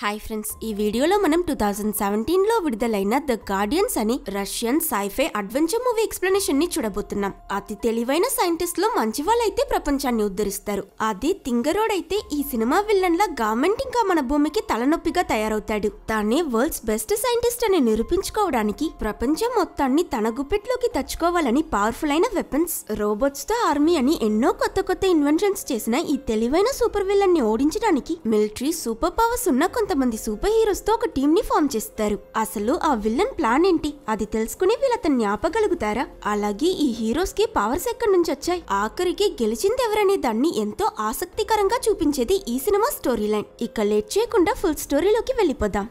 hi friends ఈ వీడియోలో మనం టూ థౌజండ్ సెవెంటీన్ లో విడుదలైన ద గార్డియన్స్ అని రష్యన్ సైఫే అడ్వెంచర్ మూవీ ఎక్స్ప్లెనేషన్ ని చూడబోతున్నాం అతి తెలివైన సైంటిస్ట్ లో మంచి వాళ్ళైతే ప్రపంచాన్ని ఉద్ధరిస్తారు అది తింగరోడ్ అయితే ఈ సినిమా విలన్ లా గవర్నమెంట్ ఇంకా మన భూమికి తలనొప్పిగా తయారవుతాడు తానే వరల్డ్స్ బెస్ట్ సైంటిస్ట్ అని నిరూపించుకోవడానికి ప్రపంచం మొత్తాన్ని తన గుప్పెట్లోకి తెచ్చుకోవాలని పవర్ఫుల్ అయిన వెపన్స్ రోబోట్స్ తో ఆర్మీ అని ఎన్నో కొత్త కొత్త ఇన్వెన్షన్స్ చేసిన ఈ తెలివైన సూపర్ విలన్ ని ఓడించడానికి మిలిటరీ సూపర్ పవర్స్ ఉన్న కొంత కొంతమంది సూపర్ హీరోస్తో ఒక టీంని ఫామ్ చేస్తారు అసలు ఆ విలన్ ప్లాన్ ఏంటి అది తెలుసుకుని వీళ్ళతను ఆపగలుగుతారా అలాగే ఈ హీరోస్ కి పవర్స్ ఎక్కడి నుంచి వచ్చాయి ఆఖరికి గెలిచింది ఎవరనే దాన్ని ఎంతో ఆసక్తికరంగా చూపించేది ఈ సినిమా స్టోరీ లైన్ ఇక లేట్ చేయకుండా ఫుల్ స్టోరీలోకి వెళ్ళిపోదాం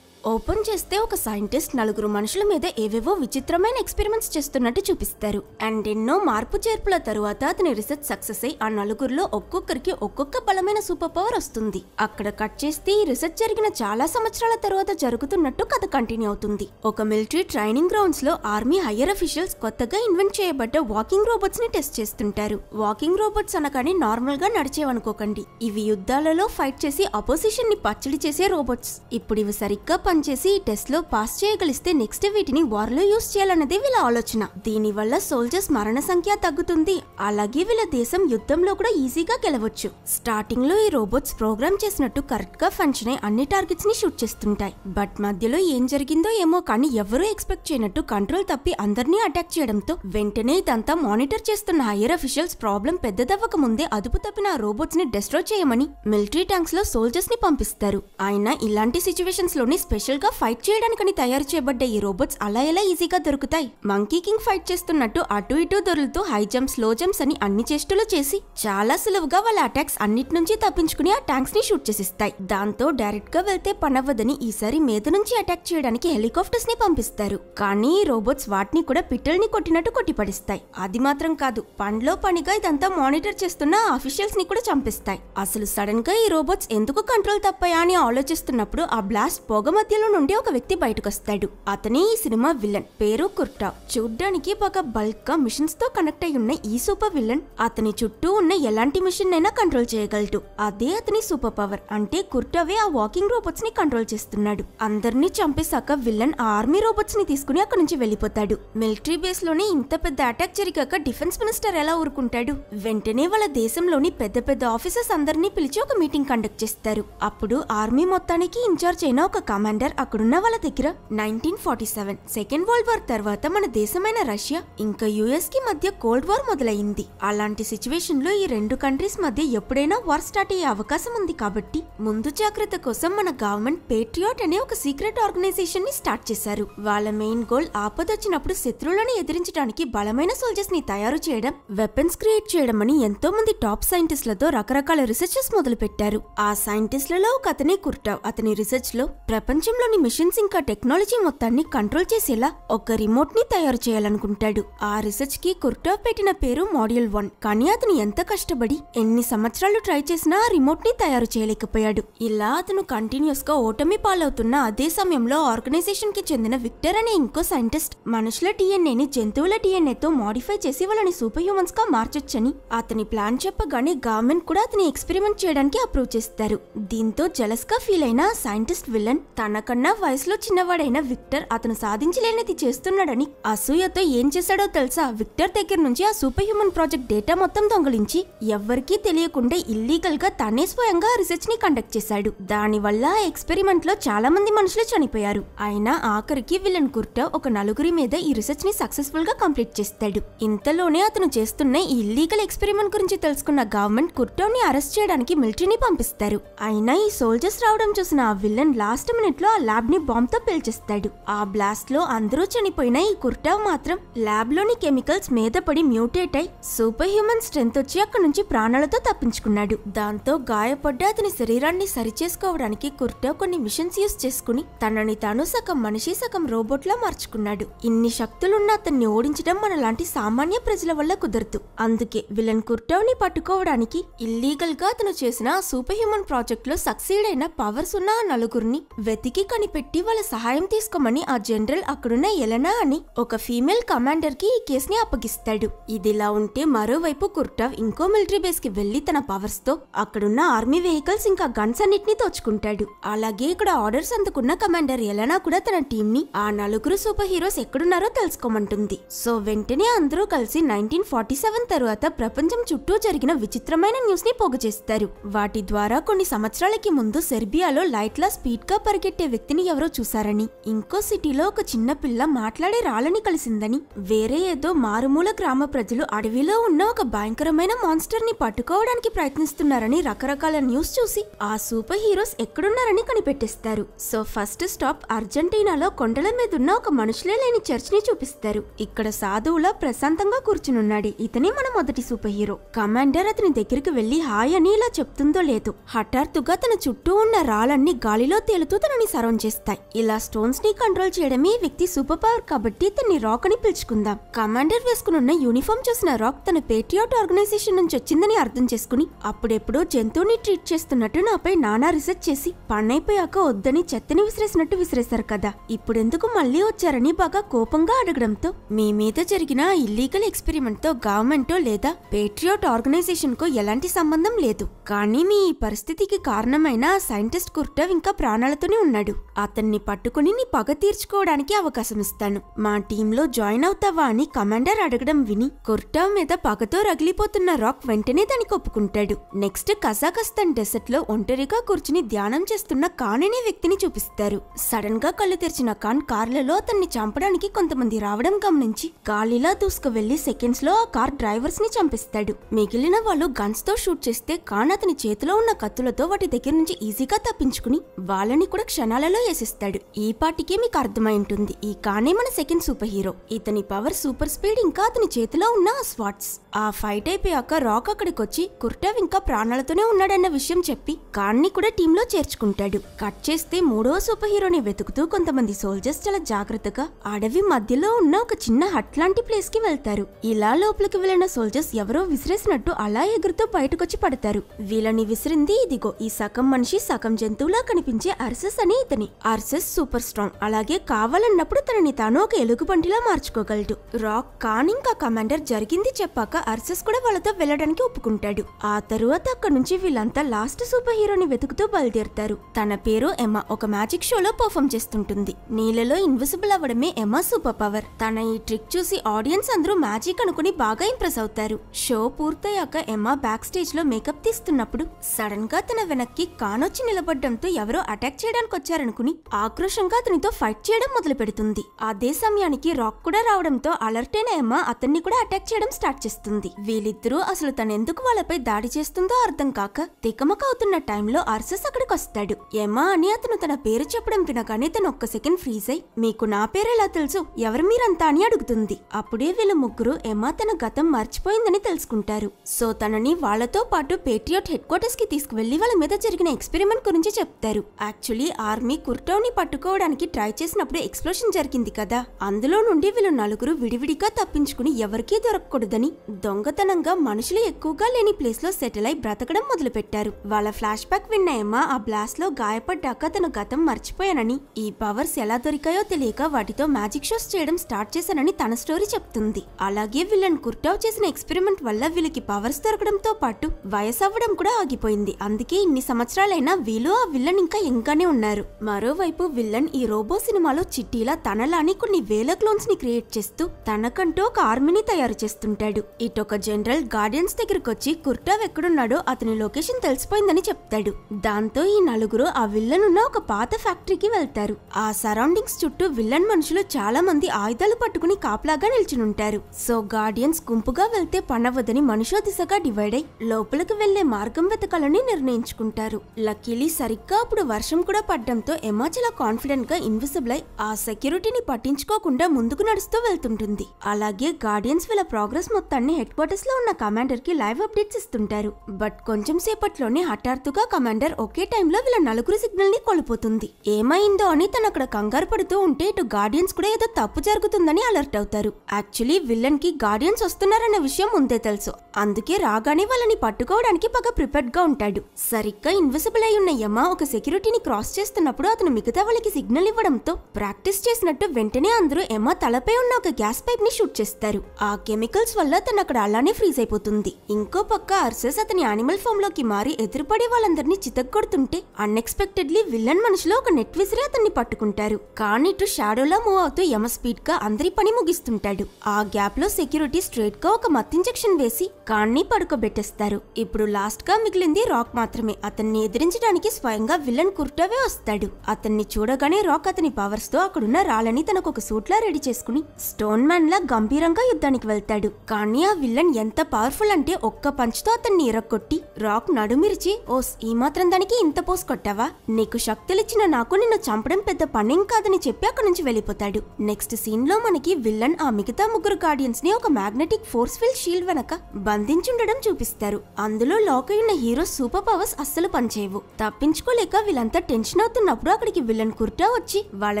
ఓపెన్ చేస్తే ఒక సైంటిస్ట్ నలుగురు మనుషుల మీద ఏవేవో విచిత్రమైన ఎక్స్పెరిమెంట్స్ చేస్తున్నట్టు చూపిస్తారు అండ్ ఎన్నో మార్పు చేర్పుల తరువాత అతని రీసెర్చ్ సక్సెస్ అయి ఆ నలుగురిలో ఒక్కొక్కరికి ఒక్కొక్క బలమైన సూపర్ పవర్ వస్తుంది అక్కడ కట్ చేస్తే ఈ రీసెర్చ్ జరిగిన చాలా సంవత్సరాల తర్వాత జరుగుతున్నట్టు కథ కంటిన్యూ అవుతుంది ఒక మిలిటరీ ట్రైనింగ్ గ్రౌండ్స్ లో ఆర్మీ హైయర్ అఫీషియల్స్ కొత్తగా ఇన్వెంట్ చేయబడ్డ వాకింగ్ రోబోట్స్ ని టెస్ట్ చేస్తుంటారు వాకింగ్ రోబోట్స్ అనగానే నార్మల్ గా నడిచేవనుకోకండి ఇవి యుద్ధాలలో ఫైట్ చేసి అపోజిషన్ ని పచ్చడి చేసే రోబోట్స్ ఇప్పుడు ఇవి సరిగ్గా చేసి ఈ టెస్ట్లో పాస్ చేయగలిస్తే నెక్స్ట్ వీటిని వార్లో యూస్ చేయాలన్నది వీళ్ళ ఆలోచన దీనివల్ల సోల్జర్స్ మరణ సంఖ్య తగ్గుతుంది అలాగే వీళ్ళ దేశం యుద్ధంలో కూడా ఈజీగా గెలవచ్చు స్టార్టింగ్ లో ఈ రోబోట్స్ ప్రోగ్రామ్ చేసినట్టు కరెక్ట్ గా ఫంక్షన్ అయ్యి అన్ని టార్గెట్స్ ని షూట్ చేస్తుంటాయి బట్ మధ్యలో ఏం జరిగిందో ఏమో కానీ ఎవరూ ఎక్స్పెక్ట్ చేయనట్టు కంట్రోల్ తప్పి అందరినీ అటాక్ చేయడంతో వెంటనే ఇదంతా మానిటర్ చేస్తున్న హైయర్ అఫీషియల్స్ ప్రాబ్లం పెద్దదవ్వక ముందే అదుపు తప్పిన ఆ రోబోట్స్ ని డిస్ట్రాయ్ చేయమని మిలిటరీ ట్యాంక్స్ లో సోల్జర్స్ ని పంపిస్తారు ఆయన ఇలాంటి సిచ్యువేషన్స్ లోని స్పెషల్ గా ఫైట్ చేయడానికని తయారు చేయబడ్డ ఈ రోబోట్స్ అలా ఎలా ఈజీగా దొరుకుతాయి మంకీ కింగ్ ఫైట్ చేస్తున్నట్టు అటు ఇటు దొరులుతూ హై జంప్స్ లో జంప్స్ అని అన్ని చేష్టలు చేసి చాలా సులువుగా వాళ్ళ అటాక్స్ అన్నిటి నుంచి తప్పించుకుని ఆ ట్యాంక్స్ ని షూట్ చేసిస్తాయి దాంతో డైరెక్ట్ గా వెళ్తే పనవ్వదని ఈసారి మీద నుంచి అటాక్ చేయడానికి హెలికాప్టర్స్ ని పంపిస్తారు కానీ రోబోట్స్ వాటిని కూడా పిట్టల్ని కొట్టినట్టు కొట్టిపడిస్తాయి అది మాత్రం కాదు పండ్లో పనిగా ఇదంతా మానిటర్ చేస్తున్న ఆఫీషియల్స్ ని కూడా చంపిస్తాయి అసలు సడన్ గా ఈ రోబోట్స్ ఎందుకు కంట్రోల్ తప్పాయా అని ఆలోచిస్తున్నప్పుడు ఆ బ్లాస్ట్ పొగ మధ్యలో నుండి ఒక వ్యక్తి బయటకొస్తాడు అతనే ఈ సినిమా విలన్ పేరు కుర్టా చూడ్డానికి ఒక బల్క్ గా మిషన్స్ తో కనెక్ట్ అయి ఉన్న ఈ సూపర్ విలన్ అతని చుట్టూ ఉన్న ఎలాంటి మిషన్ అయినా కంట్రోల్ చేయగలడు అదే అతని సూపర్ పవర్ అంటే కుర్టావే ఆ వాకింగ్ రోబోట్స్ ని కంట్రోల్ చేస్తున్నాడు అందరినీ చంపేశాక విలన్ ఆర్మీ రోబోట్స్ ని తీసుకుని అక్కడి నుంచి వెళ్ళిపోతాడు మిలిటరీ బేస్ లోనే ఇంత పెద్ద అటాక్ జరిగాక డిఫెన్స్ మినిస్టర్ ఎలా ఊరుకుంటాడు వెంటనే వాళ్ళ దేశంలోని పెద్ద పెద్ద ఆఫీసర్స్ అందరినీ పిలిచి ఒక మీటింగ్ కండక్ట్ చేస్తారు అప్పుడు ఆర్మీ మొత్తానికి ఇన్ఛార్జ్ అయిన ఒక కమాండ్ అండర్ అక్కడున్న వాళ్ళ దగ్గర nineteen forty seven second world war తర్వాత మన దేశమైన రష్యా ఇంకా యుఎస్ కి మధ్య కోల్డ్ వార్ మొదలైంది అలాంటి సిచ్యువేషన్ లో ఈ రెండు కంట్రీస్ మధ్య ఎప్పుడైనా వార్ స్టార్ట్ అయ్యే అవకాశం ఉంది కాబట్టి ముందు జాగ్రత్త కోసం మన గవర్నమెంట్ పేట్రియాట్ అనే ఒక సీక్రెట్ ఆర్గనైజేషన్ ని స్టార్ట్ చేశారు వాళ్ళ మెయిన్ గోల్ ఆపదొచ్చినప్పుడు శత్రువులను ఎదిరించడానికి బలమైన సోల్జర్స్ ని తయారు చేయడం వెపన్స్ క్రియేట్ చేయడం అని ఎంతో మంది టాప్ సైంటిస్టులతో రకరకాల రీసెర్చెస్ మొదలు పెట్టారు ఆ సైంటిస్టులలో ఒక అతనే కుర్టావ్ అతని రీసెర్చ్ లో ప్రపంచ ప్రపంచంలోని మిషన్స్ ఇంకా టెక్నాలజీ మొత్తాన్ని కంట్రోల్ చేసేలా ఒక రిమోట్ ని తయారు చేయాలనుకుంటాడు ఆ రీసెర్చ్ కి కుర్టా పెట్టిన పేరు మాడ్యూల్ వన్ కానీ అతను ఎంత కష్టపడి ఎన్ని సంవత్సరాలు ట్రై చేసినా ఆ రిమోట్ ని తయారు చేయలేకపోయాడు ఇలా అతను కంటిన్యూస్ గా ఓటమి పాలవుతున్న అదే సమయంలో ఆర్గనైజేషన్ కి చెందిన విక్టర్ అనే ఇంకో సైంటిస్ట్ మనుషుల డిఎన్ఏని జంతువుల డిఎన్ఏతో మాడిఫై చేసి వాళ్ళని సూపర్ హ్యూమన్స్ గా మార్చొచ్చని అతని ప్లాన్ చెప్పగానే గవర్నమెంట్ కూడా అతని ఎక్స్పెరిమెంట్ చేయడానికి అప్రూవ్ చేస్తారు దీంతో జలస్ గా ఫీల్ అయిన సైంటిస్ట్ విలన్ తన తనకన్నా వయసులో చిన్నవాడైన విక్టర్ అతను సాధించలేనిది చేస్తున్నాడని అసూయతో ఏం చేశాడో తెలుసా విక్టర్ దగ్గర నుంచి ఆ సూపర్ హ్యూమన్ ప్రాజెక్ట్ డేటా మొత్తం దొంగలించి ఎవ్వరికీ తెలియకుండా ఇల్లీగల్ గా తనే స్వయంగా రీసెర్చ్ ని కండక్ట్ చేశాడు దానివల్ల ఎక్స్పెరిమెంట్ లో చాలా మంది మనుషులు చనిపోయారు అయినా ఆఖరికి విలన్ కుర్ట ఒక నలుగురి మీద ఈ రీసెర్చ్ ని సక్సెస్ఫుల్ గా కంప్లీట్ చేస్తాడు ఇంతలోనే అతను చేస్తున్న ఈ ఇల్లీగల్ ఎక్స్పెరిమెంట్ గురించి తెలుసుకున్న గవర్నమెంట్ కుర్టోని అరెస్ట్ చేయడానికి మిలిటరీని పంపిస్తారు అయినా ఈ సోల్జర్స్ రావడం చూసిన ఆ విలన్ లాస్ట్ మినిట్ లో ఆ ల్యాబ్ని తో పేల్చేస్తాడు ఆ బ్లాస్ట్లో అందరూ చనిపోయిన ఈ కుర్టావ్ మాత్రం ల్యాబ్లోని కెమికల్స్ మీద పడి మ్యూటేట్ అయి సూపర్ హ్యూమన్ స్ట్రెంత్ వచ్చి అక్కడి నుంచి ప్రాణాలతో తప్పించుకున్నాడు దాంతో గాయపడ్డ అతని శరీరాన్ని సరిచేసుకోవడానికి కుర్టావ్ కొన్ని మిషన్స్ యూస్ చేసుకుని తనని తాను సగం మనిషి సగం లా మార్చుకున్నాడు ఇన్ని శక్తులున్న అతన్ని ఓడించడం మన లాంటి సామాన్య ప్రజల వల్ల కుదరదు అందుకే విలన్ కుర్టావ్ని పట్టుకోవడానికి ఇల్లీగల్గా అతను చేసిన సూపర్ హ్యూమన్ ప్రాజెక్ట్లో సక్సీడ్ అయిన పవర్స్ ఉన్న నలుగురిని వెతికి వారికి కనిపెట్టి వాళ్ళ సహాయం తీసుకోమని ఆ జనరల్ అక్కడున్న ఎలనా అని ఒక ఫీమేల్ కమాండర్ కి ఈ కేసుని అప్పగిస్తాడు ఇదిలా ఉంటే మరోవైపు కుర్టావ్ ఇంకో మిలిటరీ బేస్ కి వెళ్లి తన పవర్స్ తో అక్కడున్న ఆర్మీ వెహికల్స్ ఇంకా గన్స్ అన్నిటినీ తోచుకుంటాడు అలాగే ఇక్కడ ఆర్డర్స్ అందుకున్న కమాండర్ ఎలనా కూడా తన టీం ని ఆ నలుగురు సూపర్ హీరోస్ ఎక్కడున్నారో తెలుసుకోమంటుంది సో వెంటనే అందరూ కలిసి నైన్టీన్ ఫార్టీ సెవెన్ తరువాత ప్రపంచం చుట్టూ జరిగిన విచిత్రమైన న్యూస్ ని పోగు చేస్తారు వాటి ద్వారా కొన్ని సంవత్సరాలకి ముందు సెర్బియాలో లా స్పీడ్ గా పరిగెట్టే అనే వ్యక్తిని ఎవరో చూశారని ఇంకో సిటీలో ఒక చిన్న పిల్ల మాట్లాడే రాళ్ళని కలిసిందని వేరే ఏదో మారుమూల గ్రామ ప్రజలు అడవిలో ఉన్న ఒక భయంకరమైన మాన్స్టర్ ని పట్టుకోవడానికి ప్రయత్నిస్తున్నారని రకరకాల న్యూస్ చూసి ఆ సూపర్ హీరోస్ ఎక్కడున్నారని కనిపెట్టేస్తారు సో ఫస్ట్ స్టాప్ అర్జెంటీనాలో కొండల మీద ఉన్న ఒక మనుషులే లేని చర్చ్ ని చూపిస్తారు ఇక్కడ సాధువులా ప్రశాంతంగా కూర్చునున్నాడు ఇతనే మన మొదటి సూపర్ హీరో కమాండర్ అతని దగ్గరికి వెళ్లి హాయ్ అని ఇలా చెప్తుందో లేదు హఠాత్తుగా తన చుట్టూ ఉన్న రాళ్ళన్ని గాలిలో తేలుతూ తనని సరౌండ్ చేస్తాయి ఇలా స్టోన్స్ ని కంట్రోల్ చేయడమే వ్యక్తి సూపర్ పవర్ కాబట్టి తన్ని రాక్ అని పిలుచుకుందాం కమాండర్ వేసుకుని ఉన్న యూనిఫామ్ చూసిన రాక్ తన పేట్రియాట్ ఆర్గనైజేషన్ నుంచి వచ్చిందని అర్థం చేసుకుని అప్పుడెప్పుడో జంతువుని ట్రీట్ చేస్తున్నట్టు నాపై నానా రీసెర్చ్ చేసి పన్నైపోయాక వద్దని చెత్తని విసిరేసినట్టు విసిరేశారు కదా ఇప్పుడెందుకు మళ్ళీ వచ్చారని బాగా కోపంగా అడగడంతో మీ మీద జరిగిన ఇల్లీగల్ ఎక్స్పెరిమెంట్ తో గవర్నమెంటో లేదా పేట్రియాట్ ఆర్గనైజేషన్ కు ఎలాంటి సంబంధం లేదు కానీ మీ పరిస్థితికి కారణమైన సైంటిస్ట్ కుర్టవ్ ఇంకా ప్రాణాలతోనే ఉన్నాడు అన్నాడు అతన్ని పట్టుకుని నీ పగ తీర్చుకోవడానికి అవకాశం ఇస్తాను మా టీంలో జాయిన్ అవుతావా అని కమాండర్ అడగడం విని కుర్టా మీద పగతో రగిలిపోతున్న రాక్ వెంటనే దానికి ఒప్పుకుంటాడు నెక్స్ట్ కజాకస్తాన్ డెసర్ట్ లో ఒంటరిగా కూర్చుని ధ్యానం చేస్తున్న ఖాన్ అనే వ్యక్తిని చూపిస్తారు సడన్ గా కళ్ళు తెరిచిన ఖాన్ కార్లలో అతన్ని చంపడానికి కొంతమంది రావడం గమనించి గాలిలా దూసుకువెళ్లి సెకండ్స్ లో ఆ కార్ డ్రైవర్స్ ని చంపిస్తాడు మిగిలిన వాళ్ళు గన్స్ తో షూట్ చేస్తే ఖాన్ అతని చేతిలో ఉన్న కత్తులతో వాటి దగ్గర నుంచి ఈజీగా తప్పించుకుని వాళ్ళని కూడా క్షణాలలో వేసిస్తాడు ఈ పాటికే మీకు అర్థమై ఉంటుంది ఈ కానే మన సెకండ్ సూపర్ హీరో ఇతని పవర్ సూపర్ స్పీడ్ ఇంకా అతని చేతిలో ఉన్న స్వాట్స్ ఆ ఫైట్ అయిపోయాక రాక్ అక్కడికి వచ్చి కుర్టవ్ ఇంకా ప్రాణాలతోనే ఉన్నాడన్న విషయం చెప్పి కాన్ని కూడా టీంలో చేర్చుకుంటాడు కట్ చేస్తే మూడో సూపర్ హీరోని వెతుకుతూ కొంతమంది సోల్జర్స్ చాలా జాగ్రత్తగా అడవి మధ్యలో ఉన్న ఒక చిన్న హట్ లాంటి ప్లేస్ కి వెళ్తారు ఇలా లోపలికి వెళ్ళిన సోల్జర్స్ ఎవరో విసిరేసినట్టు అలా ఎగురుతూ బయటకొచ్చి పడతారు వీళ్ళని విసిరింది ఇదిగో ఈ సగం మనిషి సగం జంతువులా కనిపించే అర్సస్ అని గుణమే ఇతని ఆర్సెస్ సూపర్ స్ట్రాంగ్ అలాగే కావాలన్నప్పుడు తనని తాను ఒక ఎలుగుబంటిలా మార్చుకోగలడు రాక్ కాన్ ఇంకా కమాండర్ జరిగింది చెప్పాక అర్సెస్ కూడా వాళ్ళతో వెళ్ళడానికి ఒప్పుకుంటాడు ఆ తరువాత అక్కడ నుంచి వీళ్ళంతా లాస్ట్ సూపర్ హీరోని వెతుకుతూ బయలుదేరుతారు తన పేరు ఎమా ఒక మ్యాజిక్ షోలో పర్ఫామ్ చేస్తుంటుంది నీళ్ళలో ఇన్విజిబుల్ అవ్వడమే ఎమా సూపర్ పవర్ తన ఈ ట్రిక్ చూసి ఆడియన్స్ అందరూ మ్యాజిక్ అనుకుని బాగా ఇంప్రెస్ అవుతారు షో పూర్తయ్యాక ఎమా బ్యాక్ స్టేజ్ లో మేకప్ తీస్తున్నప్పుడు సడన్ గా తన వెనక్కి కానొచ్చి నిలబడ్డంతో ఎవరో అటాక్ చేయడానికి వచ్చారనుకుని ఆక్రోషంగా అతనితో ఫైట్ చేయడం మొదలు పెడుతుంది అదే సమయానికి రాక్ కూడా రావడంతో అలర్ట్ అయిన ఎమ్మ అతన్ని కూడా అటాక్ చేయడం స్టార్ట్ చేస్తుంది వీళ్ళిద్దరూ అసలు తనెందుకు వాళ్ళపై దాడి చేస్తుందో అర్థం కాక తికమక అవుతున్న టైంలో అర్సస్ అక్కడికి వస్తాడు ఎమా అని అతను తన పేరు చెప్పడం వినగానే తను ఒక్క సెకండ్ ఫ్రీజ్ అయి మీకు నా పేరు ఎలా తెలుసు ఎవరు మీరంతా అని అడుగుతుంది అప్పుడే వీళ్ళ ముగ్గురు ఎమా తన గతం మర్చిపోయిందని తెలుసుకుంటారు సో తనని వాళ్లతో పాటు పేట్రియాట్ హెడ్ క్వార్టర్స్ కి తీసుకువెళ్లి వాళ్ళ మీద జరిగిన ఎక్స్పెరిమెంట్ గురించి చెప్తారు యాక్చువల్లీ ఆ ఆర్మీ కుర్టోని పట్టుకోవడానికి ట్రై చేసినప్పుడు ఎక్స్ప్లోషన్ జరిగింది కదా అందులో నుండి వీళ్ళు నలుగురు విడివిడిగా తప్పించుకుని ఎవరికీ దొరకకూడదని దొంగతనంగా మనుషులు ఎక్కువగా లేని ప్లేస్ లో సెటిల్ అయి బ్రతకడం మొదలుపెట్టారు వాళ్ళ ఫ్లాష్ బ్యాక్ విన్న ఎమ్మ ఆ బ్లాస్ట్ లో గాయపడ్డాక తన గతం మర్చిపోయానని ఈ పవర్స్ ఎలా దొరికాయో తెలియక వాటితో మ్యాజిక్ షోస్ చేయడం స్టార్ట్ చేశానని తన స్టోరీ చెప్తుంది అలాగే వీళ్ళని కుర్టావ్ చేసిన ఎక్స్పెరిమెంట్ వల్ల వీళ్ళకి పవర్స్ దొరకడంతో పాటు వయసు అవ్వడం కూడా ఆగిపోయింది అందుకే ఇన్ని సంవత్సరాలైనా వీళ్ళు ఆ విల్లన్ ఇంకా ఇంకానే ఉన్నారు మరోవైపు విల్లన్ ఈ రోబో సినిమాలో చిట్టీలా తనలాని కొన్ని వేల క్లోన్స్ ని క్రియేట్ చేస్తూ తనకంటూ ఒక ఆర్మీని తయారు చేస్తుంటాడు ఇటొక జనరల్ గార్డియన్స్ దగ్గరకు వచ్చి కుర్టావ్ ఎక్కడున్నాడో అతని లొకేషన్ తెలిసిపోయిందని చెప్తాడు దాంతో ఈ నలుగురు ఆ విల్లన్ ఉన్న ఒక పాత ఫ్యాక్టరీకి వెళ్తారు ఆ సరౌండింగ్స్ చుట్టూ విల్లన్ మనుషులు చాలా మంది ఆయుధాలు పట్టుకుని కాపలాగా నిల్చునుంటారు సో గార్డియన్స్ గుంపుగా వెళ్తే పనవదని మనుషో దిశగా డివైడ్ అయి లోపలికి వెళ్లే మార్గం వెతకాలని నిర్ణయించుకుంటారు లక్కీలీ సరిగ్గా అప్పుడు వర్షం కూడా పడ్డం ఉండడంతో ఎమ్మా చాలా కాన్ఫిడెంట్ గా ఇన్విజిబుల్ అయి ఆ సెక్యూరిటీని పట్టించుకోకుండా ముందుకు నడుస్తూ వెళ్తుంటుంది అలాగే గార్డియన్స్ వీళ్ళ ప్రోగ్రెస్ మొత్తాన్ని హెడ్ క్వార్టర్స్ లో ఉన్న కమాండర్ కి లైవ్ అప్డేట్స్ ఇస్తుంటారు బట్ కొంచెం సేపట్లోనే హఠాత్తుగా కమాండర్ ఒకే టైంలో వీళ్ళ నలుగురు సిగ్నల్ ని కోల్పోతుంది ఏమైందో అని తను అక్కడ కంగారు పడుతూ ఉంటే ఇటు గార్డియన్స్ కూడా ఏదో తప్పు జరుగుతుందని అలర్ట్ అవుతారు యాక్చువల్లీ విలన్ కి గార్డియన్స్ వస్తున్నారన్న విషయం ముందే తెలుసు అందుకే రాగానే వాళ్ళని పట్టుకోవడానికి బాగా ప్రిపేర్డ్ గా ఉంటాడు సరిగ్గా ఇన్విజిబుల్ అయి ఉన్న యమ ఒక సెక్యూరిటీని క్రాస్ చేస్తున్న చేస్తున్నప్పుడు అతను మిగతా వాళ్ళకి సిగ్నల్ ఇవ్వడంతో ప్రాక్టీస్ చేసినట్టు వెంటనే అందరూ ఎమ్మ తలపై ఉన్న ఒక గ్యాస్ పైప్ ని షూట్ చేస్తారు ఆ కెమికల్స్ వల్ల తను అక్కడ అలానే ఫ్రీజ్ అయిపోతుంది ఇంకో పక్క అర్సెస్ అతని యానిమల్ ఫామ్ లోకి మారి ఎదురుపడే వాళ్ళందరినీ కొడుతుంటే అన్ఎక్స్పెక్టెడ్లీ విలన్ మనసులో ఒక నెట్ విసిరి అతన్ని పట్టుకుంటారు కానీ ఇటు షాడోలా మూవ్ అవుతూ యమ స్పీడ్ గా అందరి పని ముగిస్తుంటాడు ఆ గ్యాప్ లో సెక్యూరిటీ స్ట్రేట్ గా ఒక మత్ ఇంజెక్షన్ వేసి కాన్ని పడుకోబెట్టేస్తారు ఇప్పుడు లాస్ట్ గా మిగిలింది రాక్ మాత్రమే అతన్ని ఎదిరించడానికి స్వయంగా విలన్ కుర్టవే వస్తాడు వచ్చాడు అతన్ని చూడగానే రాక్ అతని పవర్స్తో అక్కడున్న రాళ్ళని తనకు ఒక సూట్లా రెడీ చేసుకుని స్టోన్ మ్యాన్ లా గంభీరంగా యుద్ధానికి వెళ్తాడు కానీ ఆ విల్లన్ ఎంత పవర్ఫుల్ అంటే ఒక్క పంచ్తో అతన్ని ఇరక్కొట్టి రాక్ నడుమిరిచి ఓస్ ఈ మాత్రం దానికి ఇంత పోస్ కొట్టావా నీకు శక్తులిచ్చిన నాకు నిన్ను చంపడం పెద్ద పనేం కాదని చెప్పి అక్కడి నుంచి వెళ్ళిపోతాడు నెక్స్ట్ సీన్ లో మనకి విల్లన్ ఆ మిగతా ముగ్గురు గార్డియన్స్ ని ఒక మ్యాగ్నెటిక్ ఫోర్స్ ఫీల్డ్ షీల్డ్ వెనక బంధించుండడం చూపిస్తారు అందులో లోకయున్న హీరో సూపర్ పవర్స్ అస్సలు పనిచేయవు తప్పించుకోలేక వీళ్ళంతా టెన్షన్ అవుతారు వెళ్తున్నప్పుడు అక్కడికి విలన్ కుర్టా వచ్చి వాళ్ళ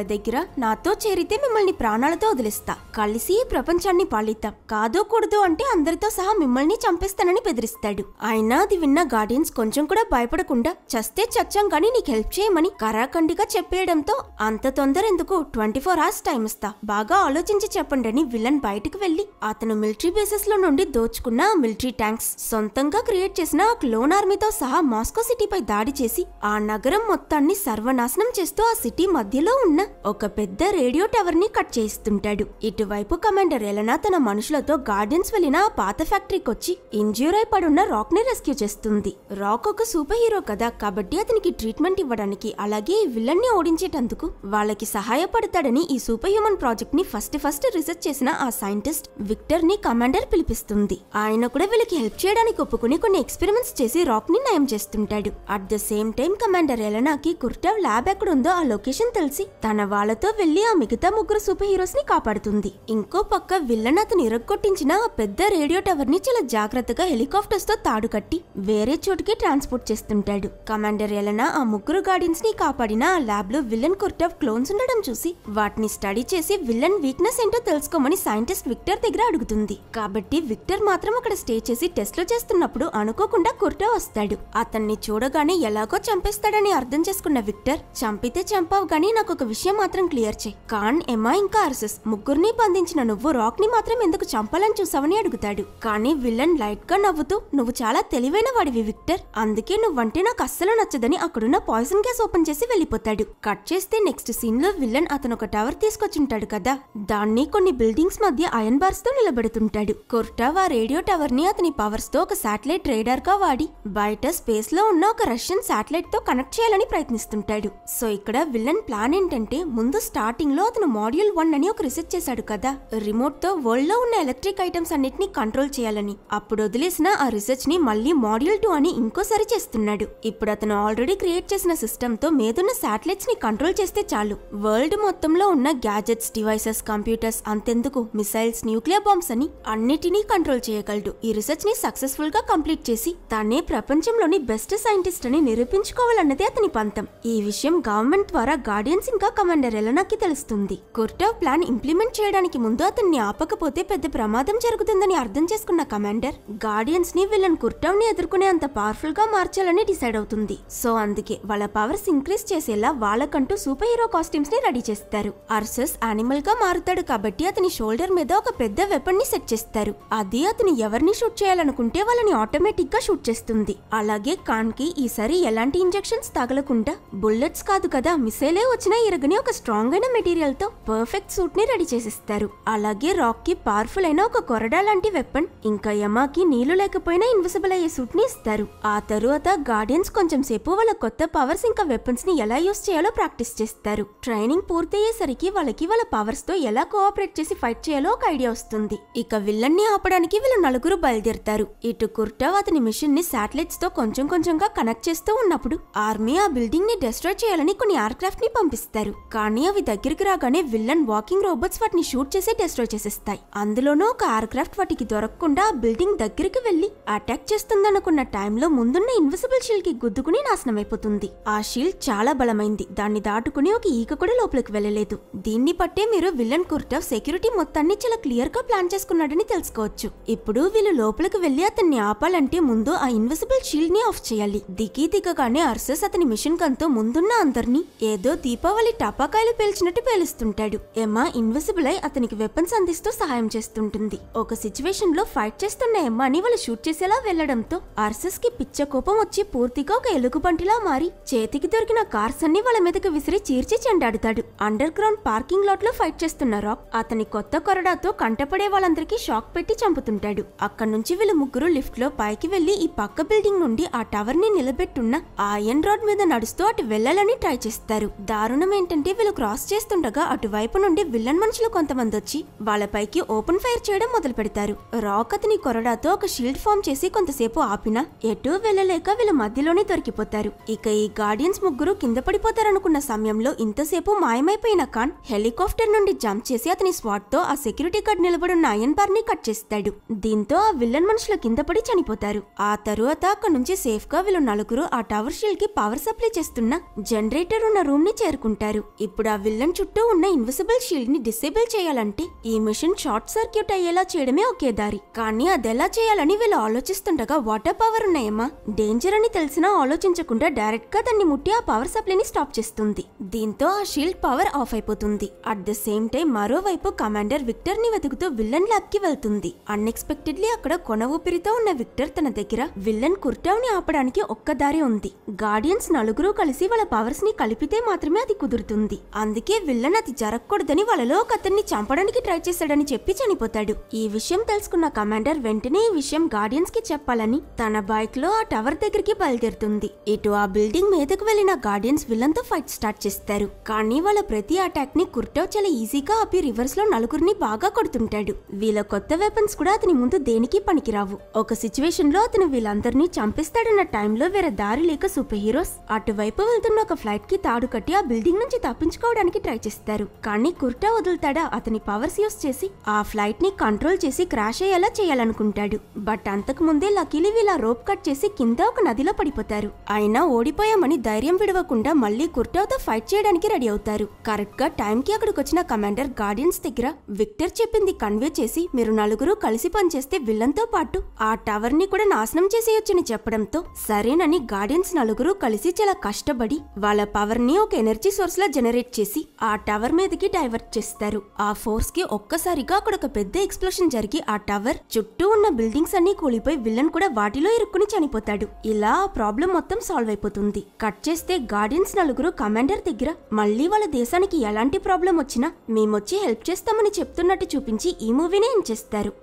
దగ్గర నాతో చేరితే మిమ్మల్ని ప్రాణాలతో వదిలిస్తా కలిసి ప్రపంచాన్ని పాలిద్దాం కాదో కూడదు అంటే అందరితో సహా మిమ్మల్ని చంపేస్తానని బెదిరిస్తాడు ఆయన అది విన్న గార్డియన్స్ కొంచెం కూడా భయపడకుండా చస్తే చచ్చాం కానీ నీకు హెల్ప్ చేయమని కరాఖండిగా చెప్పేయడంతో అంత తొందర ఎందుకు ట్వంటీ ఫోర్ అవర్స్ టైం ఇస్తా బాగా ఆలోచించి చెప్పండి అని విలన్ బయటకు వెళ్లి అతను మిలిటరీ బేసెస్ లో నుండి దోచుకున్న మిలిటరీ ట్యాంక్స్ సొంతంగా క్రియేట్ చేసిన క్లోన్ ఆర్మీతో సహా మాస్కో సిటీపై దాడి చేసి ఆ నగరం మొత్తాన్ని సర్వ సర్వనాశనం చేస్తూ ఆ సిటీ మధ్యలో ఉన్న ఒక పెద్ద రేడియో టవర్ ని కట్ చేస్తుంటాడు ఇటువైపు కమాండర్ ఎలనా తన మనుషులతో గార్డెన్స్ వెళ్లిన ఆ పాత ఫ్యాక్టరీకి వచ్చి ఇంజూర్ అయి పడున్న రాక్ ని రెస్క్యూ చేస్తుంది రాక్ ఒక సూపర్ హీరో కదా కాబట్టి అతనికి ట్రీట్మెంట్ ఇవ్వడానికి అలాగే ఈ విలన్ ని ఓడించేటందుకు వాళ్ళకి సహాయపడతాడని ఈ సూపర్ హ్యూమన్ ప్రాజెక్ట్ ని ఫస్ట్ ఫస్ట్ రీసెర్చ్ చేసిన ఆ సైంటిస్ట్ విక్టర్ ని కమాండర్ పిలిపిస్తుంది ఆయన కూడా వీళ్ళకి హెల్ప్ చేయడానికి ఒప్పుకుని కొన్ని ఎక్స్పెరిమెంట్స్ చేసి రాక్ ని నయం చేస్తుంటాడు at the same time commander ఎలనాకి కుర్టా కేవలం ల్యాబ్ ఎక్కడుందో ఆ లొకేషన్ తెలిసి తన వాళ్ళతో వెళ్లి ఆ మిగతా ముగ్గురు సూపర్ హీరోస్ ని కాపాడుతుంది ఇంకో పక్క విల్లన్ అతను ఇరగొట్టించిన ఆ పెద్ద రేడియో టవర్ ని చాలా జాగ్రత్తగా హెలికాప్టర్స్ తో తాడు కట్టి వేరే చోటుకి ట్రాన్స్పోర్ట్ చేస్తుంటాడు కమాండర్ ఎలనా ఆ ముగ్గురు గార్డియన్స్ ని కాపాడిన ఆ ల్యాబ్ లో విలన్ ఆఫ్ క్లోన్స్ ఉండడం చూసి వాటిని స్టడీ చేసి విలన్ వీక్నెస్ ఏంటో తెలుసుకోమని సైంటిస్ట్ విక్టర్ దగ్గర అడుగుతుంది కాబట్టి విక్టర్ మాత్రం అక్కడ స్టే చేసి టెస్ట్ లో చేస్తున్నప్పుడు అనుకోకుండా కుర్టా వస్తాడు అతన్ని చూడగానే ఎలాగో చంపేస్తాడని అర్థం చేసుకున్న విక్టర్ విక్టర్ చంపితే చంపావు గానీ నాకు ఒక విషయం మాత్రం క్లియర్ చేయి కాన్ ఎమా ఇంకా అర్సెస్ ముగ్గురిని బంధించిన నువ్వు రాక్ ని మాత్రం ఎందుకు చంపాలని చూసావని అడుగుతాడు కానీ విలన్ లైట్ గా నవ్వుతూ నువ్వు చాలా తెలివైన వాడివి విక్టర్ అందుకే నువ్వంటే నాకు అస్సలు నచ్చదని అక్కడున్న పాయిజన్ గ్యాస్ ఓపెన్ చేసి వెళ్ళిపోతాడు కట్ చేస్తే నెక్స్ట్ సీన్ లో విలన్ అతను ఒక టవర్ తీసుకొచ్చుంటాడు కదా దాన్ని కొన్ని బిల్డింగ్స్ మధ్య అయన్ బార్స్ తో నిలబెడుతుంటాడు కొర్టావ్ ఆ రేడియో టవర్ ని అతని పవర్స్ తో ఒక శాటిలైట్ రేడార్ గా వాడి బయట స్పేస్ లో ఉన్న ఒక రష్యన్ శాటిలైట్ తో కనెక్ట్ చేయాలని ప్రయత్నిస్తుంటాడు వెళ్ళాడు సో ఇక్కడ విలన్ ప్లాన్ ఏంటంటే ముందు స్టార్టింగ్ లో అతను మాడ్యూల్ వన్ అని ఒక రిసెర్చ్ చేశాడు కదా రిమోట్ తో వరల్డ్ లో ఉన్న ఎలక్ట్రిక్ ఐటమ్స్ అన్నిటిని కంట్రోల్ చేయాలని అప్పుడు వదిలేసిన ఆ రీసెర్చ్ ని మళ్ళీ మాడ్యూల్ టూ అని ఇంకోసారి చేస్తున్నాడు ఇప్పుడు అతను ఆల్రెడీ క్రియేట్ చేసిన సిస్టమ్ తో మీదున్న శాటిలైట్స్ ని కంట్రోల్ చేస్తే చాలు వరల్డ్ మొత్తంలో ఉన్న గ్యాజెట్స్ డివైసెస్ కంప్యూటర్స్ అంతెందుకు మిసైల్స్ న్యూక్లియర్ బాంబ్స్ అని అన్నిటినీ కంట్రోల్ చేయగలడు ఈ రీసెర్చ్ ని సక్సెస్ఫుల్ గా కంప్లీట్ చేసి తనే ప్రపంచంలోని బెస్ట్ సైంటిస్ట్ అని నిరూపించుకోవాలన్నదే అతని పంతం ఈ విషయం గవర్నమెంట్ ద్వారా గార్డియన్స్ ఇంకా కమాండర్ ఎలనాకి తెలుస్తుంది కుర్టా ప్లాన్ ఇంప్లిమెంట్ చేయడానికి ముందు అతన్ని ఆపకపోతే పెద్ద ప్రమాదం జరుగుతుందని అర్థం చేసుకున్న కమాండర్ గార్డియన్స్ ని విలన్ కుర్టవ్ ని ఎదుర్కొనే అంత పవర్ఫుల్ గా మార్చాలని డిసైడ్ అవుతుంది సో అందుకే వాళ్ళ పవర్స్ ఇంక్రీస్ చేసేలా వాళ్ళకంటూ సూపర్ హీరో కాస్ట్యూమ్స్ ని రెడీ చేస్తారు అర్సస్ యానిమల్ గా మారుతాడు కాబట్టి అతని షోల్డర్ మీద ఒక పెద్ద వెపన్ ని సెట్ చేస్తారు అది అతని ఎవరిని షూట్ చేయాలనుకుంటే వాళ్ళని ఆటోమేటిక్ గా షూట్ చేస్తుంది అలాగే కాన్ కి ఈసారి ఎలాంటి ఇంజెక్షన్స్ తగలకుండా బుల్ బుల్లెట్స్ కాదు కదా మిసైలే వచ్చినా ఇరగని ఒక స్ట్రాంగ్ అయిన మెటీరియల్ తో పర్ఫెక్ట్ సూట్ ని రెడీ చేసిస్తారు అలాగే రాక్ కి పవర్ఫుల్ అయిన ఒక కొరడా లాంటి వెపన్ ఇంకా యమాకి నీళ్లు లేకపోయినా ఇన్విసిబుల్ అయ్యే సూట్ ని ఇస్తారు ఆ తరువాత గార్డియన్స్ కొంచెం సేపు వాళ్ళ కొత్త పవర్స్ ఇంకా వెపన్స్ ని ఎలా యూస్ చేయాలో ప్రాక్టీస్ చేస్తారు ట్రైనింగ్ పూర్తయ్యేసరికి వాళ్ళకి వాళ్ళ పవర్స్ తో ఎలా కోఆపరేట్ చేసి ఫైట్ చేయాలో ఒక ఐడియా వస్తుంది ఇక విల్లన్ని ఆపడానికి వీళ్ళు నలుగురు బయలుదేరుతారు ఇటు కుర్టా అతని మిషన్ ని శాటిలైట్స్ తో కొంచెం కొంచెంగా కనెక్ట్ చేస్తూ ఉన్నప్పుడు ఆర్మీ ఆ బిల్డింగ్ ని డెస్ట్ డిస్ట్రాయ్ చేయాలని కొన్ని ఎయిర్క్రాఫ్ట్ ని పంపిస్తారు కానీ అవి దగ్గరికి రాగానే విల్లన్ వాకింగ్ రోబోట్స్ వాటిని షూట్ చేసి డిస్ట్రాయ్ చేసేస్తాయి అందులోనూ ఒక ఎయిర్క్రాఫ్ట్ వాటికి దొరకకుండా ఆ బిల్డింగ్ దగ్గరికి వెళ్లి అటాక్ చేస్తుందనుకున్న టైంలో ముందున్న ఇన్విజిబుల్ షీల్ కి గుద్దుకుని నాశనం అయిపోతుంది ఆ షీల్డ్ చాలా బలమైంది దాన్ని దాటుకుని ఒక ఈక కూడా లోపలికి వెళ్ళలేదు దీన్ని పట్టే మీరు విల్లన్ కుర్టవ్ సెక్యూరిటీ మొత్తాన్ని చాలా క్లియర్ గా ప్లాన్ చేసుకున్నాడని తెలుసుకోవచ్చు ఇప్పుడు వీళ్ళు లోపలికి వెళ్లి అతన్ని ఆపాలంటే ముందు ఆ ఇన్విజిబుల్ షీల్డ్ ని ఆఫ్ చేయాలి దిగి దిగగానే అర్సస్ అతని మిషన్ కంతో ముందు ముందున్న అందరినీ ఏదో దీపావళి టపాకాయలు పేల్చినట్టు పేలుస్తుంటాడు ఎమ్మా ఇన్విజిబుల్ అయి అతనికి వెపన్స్ అందిస్తూ సహాయం చేస్తుంటుంది ఒక సిచ్యువేషన్ లో ఫైట్ చేస్తున్న ఎమ్మాని వాళ్ళు షూట్ చేసేలా వెళ్లడంతో ఆర్సెస్ కి పిచ్చ కోపం వచ్చి పూర్తిగా ఒక ఎలుగుబంటిలా మారి చేతికి దొరికిన కార్స్ అన్ని వాళ్ళ మీదకి విసిరి చీర్చి చెండాడుతాడు అండర్ గ్రౌండ్ పార్కింగ్ లాట్ లో ఫైట్ చేస్తున్న రాక్ అతని కొత్త కొరడాతో కంటపడే వాళ్ళందరికీ షాక్ పెట్టి చంపుతుంటాడు అక్కడ నుంచి వీళ్ళు ముగ్గురు లిఫ్ట్ లో పైకి వెళ్లి ఈ పక్క బిల్డింగ్ నుండి ఆ టవర్ ని నిలబెట్టున్న ఆ రోడ్ మీద నడుస్తూ అటు వెళ్లాలని ట్రై చేస్తారు దారుణం ఏంటంటే వీళ్ళు క్రాస్ చేస్తుండగా అటువైపు నుండి విల్లన్ మనుషులు కొంతమంది వచ్చి వాళ్ళపైకి ఓపెన్ ఫైర్ చేయడం మొదలు పెడతారు రాక్ అతని కొరడాతో ఒక షీల్డ్ ఫామ్ చేసి కొంతసేపు ఆపినా ఎటు వెళ్ళలేక వీళ్ళు మధ్యలోనే దొరికిపోతారు ఇక ఈ గార్డియన్స్ ముగ్గురు కింద పడిపోతారనుకున్న సమయంలో ఇంతసేపు మాయమైపోయిన ఖాన్ హెలికాప్టర్ నుండి జంప్ చేసి అతని స్వాట్ తో ఆ సెక్యూరిటీ గార్డ్ నిలబడున్న అయన్ బార్ ని కట్ చేస్తాడు దీంతో ఆ విల్లన్ మనుషుల కింద పడి చనిపోతారు ఆ తరువాత అక్కడ నుంచి సేఫ్ గా వీళ్ళు నలుగురు ఆ టవర్ షీల్ కి పవర్ సప్లై చేస్తున్న జనరేటర్ ఉన్న రూమ్ ని చేరుకుంటారు ఇప్పుడు ఆ విల్లన్ చుట్టూ ఉన్న ఇన్విసిబుల్ ని డిసేబుల్ చేయాలంటే ఈ మిషన్ షార్ట్ సర్క్యూట్ అయ్యేలా చేయడమే ఒకే దారి కానీ అదెలా చేయాలని వీళ్ళు ఆలోచిస్తుండగా వాటర్ పవర్ ఉన్నాయమ్మా డేంజర్ అని తెలిసినా ఆలోచించకుండా డైరెక్ట్గా దాన్ని ముట్టి ఆ పవర్ సప్లైని స్టాప్ చేస్తుంది దీంతో ఆ షీల్డ్ పవర్ ఆఫ్ అయిపోతుంది అట్ ద సేమ్ టైం మరోవైపు కమాండర్ విక్టర్ ని వెతుకుతూ విల్లన్ ల్యాబ్ కి వెళ్తుంది అన్ఎక్స్పెక్టెడ్లీ అక్కడ కొన ఊపిరితో ఉన్న విక్టర్ తన దగ్గర విల్లన్ ని ఆపడానికి ఒక్క దారి ఉంది గార్డియన్స్ నలుగురు కలిసి వాళ్ళ ని కలిపితే మాత్రమే అది కుదురుతుంది అందుకే విల్లన్ అది జరగకూడదని వాళ్ళలో ఒక అతన్ని చంపడానికి ట్రై చేశాడని చెప్పి చనిపోతాడు ఈ విషయం తెలుసుకున్న కమాండర్ వెంటనే ఈ విషయం గార్డియన్స్ కి చెప్పాలని తన బైక్ లో ఆ టవర్ దగ్గరికి బయలుదేరుతుంది ఇటు ఆ బిల్డింగ్ మీదకు వెళ్లిన గార్డియన్స్ విల్లన్ తో ఫైట్ స్టార్ట్ చేస్తారు కానీ వాళ్ళ ప్రతి అటాక్ ని కుర్టో చాలా ఈజీగా ఆపి రివర్స్ లో నలుగురిని బాగా కొడుతుంటాడు వీళ్ళ కొత్త వెపన్స్ కూడా అతని ముందు దేనికి పనికిరావు ఒక సిచ్యువేషన్ లో అతను వీళ్ళందరినీ చంపిస్తాడన్న టైంలో వేరే దారి లేక సూపర్ హీరోస్ అటువైపు వెళ్తూ వెళ్తున్న ఒక ఫ్లైట్ కి తాడు కట్టి ఆ బిల్డింగ్ నుంచి తప్పించుకోవడానికి ట్రై చేస్తారు కానీ కుర్టా వదులుతాడా అతని పవర్స్ యూస్ చేసి ఆ ఫ్లైట్ ని కంట్రోల్ చేసి క్రాష్ అయ్యేలా చేయాలనుకుంటాడు బట్ అంతకు ముందే లకీలి వీళ్ళ రోప్ కట్ చేసి కింద ఒక నదిలో పడిపోతారు అయినా ఓడిపోయామని ధైర్యం విడవకుండా మళ్ళీ కుర్టాతో ఫైట్ చేయడానికి రెడీ అవుతారు కరెక్ట్ గా టైం కి అక్కడికి వచ్చిన కమాండర్ గార్డియన్స్ దగ్గర విక్టర్ చెప్పింది కన్వే చేసి మీరు నలుగురు కలిసి పనిచేస్తే విల్లంతో పాటు ఆ టవర్ ని కూడా నాశనం చేసేయొచ్చని చెప్పడంతో సరేనని గార్డియన్స్ నలుగురు కలిసి చాలా కష్టపడి అది వాళ్ళ పవర్ని ఒక ఎనర్జీ సోర్స్లా జనరేట్ చేసి ఆ టవర్ మీదకి డైవర్ట్ చేస్తారు ఆ ఫోర్స్కి ఒక్కసారిగా అక్కడ ఒక పెద్ద ఎక్స్ప్లోషన్ జరిగి ఆ టవర్ చుట్టూ ఉన్న బిల్డింగ్స్ అన్ని కూలిపోయి విలన్ కూడా వాటిలో ఇరుక్కుని చనిపోతాడు ఇలా ఆ ప్రాబ్లం మొత్తం సాల్వ్ అయిపోతుంది కట్ చేస్తే గార్డియన్స్ నలుగురు కమాండర్ దగ్గర మళ్ళీ వాళ్ళ దేశానికి ఎలాంటి ప్రాబ్లం వచ్చినా మేమొచ్చి హెల్ప్ చేస్తామని చెప్తున్నట్టు చూపించి ఈ మూవీని ఏం చేస్తారు